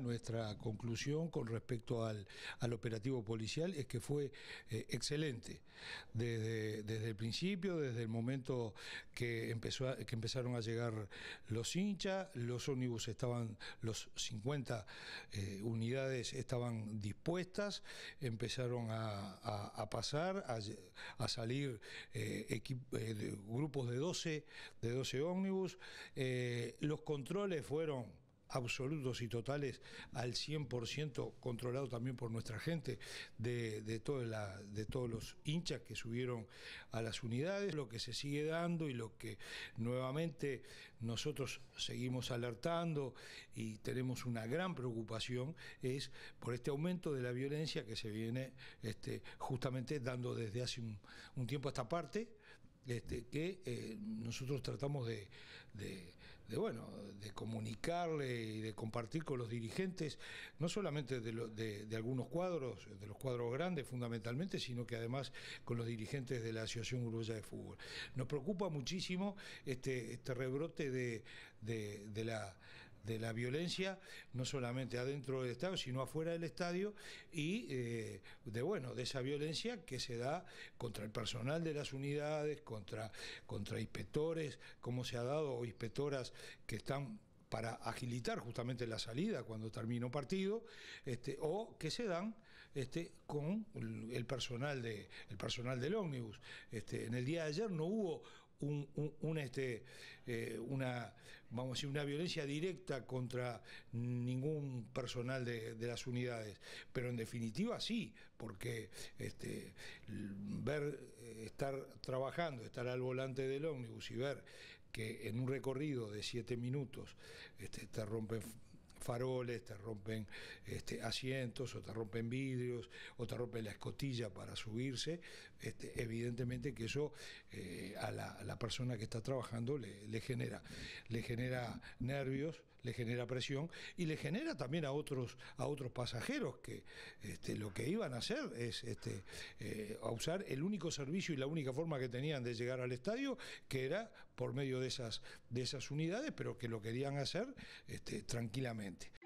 Nuestra conclusión con respecto al, operativo policial es que fue eh, excelente. Desde, desde el principio, desde el momento que, empezó que empezaron a llegar los hinchas, los ómnibus estaban, los 50 eh, unidades estaban dispuestas, empezaron a, pasar, a, salir eh, grupos de 12, de 12 ómnibus. los controles fueron absolutos y totales al 100% controlado también por nuestra gente de, de, toda la, de todos los hinchas que subieron a las unidades, lo que se sigue dando y lo que nuevamente nosotros seguimos alertando y tenemos una gran preocupación es por este aumento de la violencia que se viene este, justamente dando desde hace un, un tiempo a esta parte este, que eh, nosotros tratamos de, bueno, de comunicarle y de compartir con los dirigentes, no solamente de, algunos cuadros, de los cuadros grandes fundamentalmente, sino que además con los dirigentes de la Asociación Uruguaya de Fútbol. Nos preocupa muchísimo este, este rebrote de, la de la violencia, no solamente adentro del estadio, sino afuera del estadio, y eh, de bueno, de esa violencia que se da contra el personal de las unidades, contra, contra inspectores, como se ha dado, o inspectoras que están para agilitar justamente la salida cuando termino partido, este, o que se dan este, con el personal de el personal del ómnibus. Este, en el día de ayer no hubo un, este, eh, una, vamos a una violencia directa contra ningún personal de, de las unidades, pero en definitiva sí, porque este, ver, eh, estar trabajando, estar al volante del ómnibus y ver que en un recorrido de siete minutos este, te rompen faroles, te rompen este, asientos o te rompen vidrios o te rompen la escotilla para subirse, este, evidentemente que eso eh, a, la, persona que está trabajando le, genera, le genera nervios, le genera presión y le genera también a otros, a otros pasajeros que este, lo que iban a hacer es este, eh, a usar el único servicio y la única forma que tenían de llegar al estadio, que era por medio de esas, de esas unidades, pero que lo querían hacer este, tranquilamente.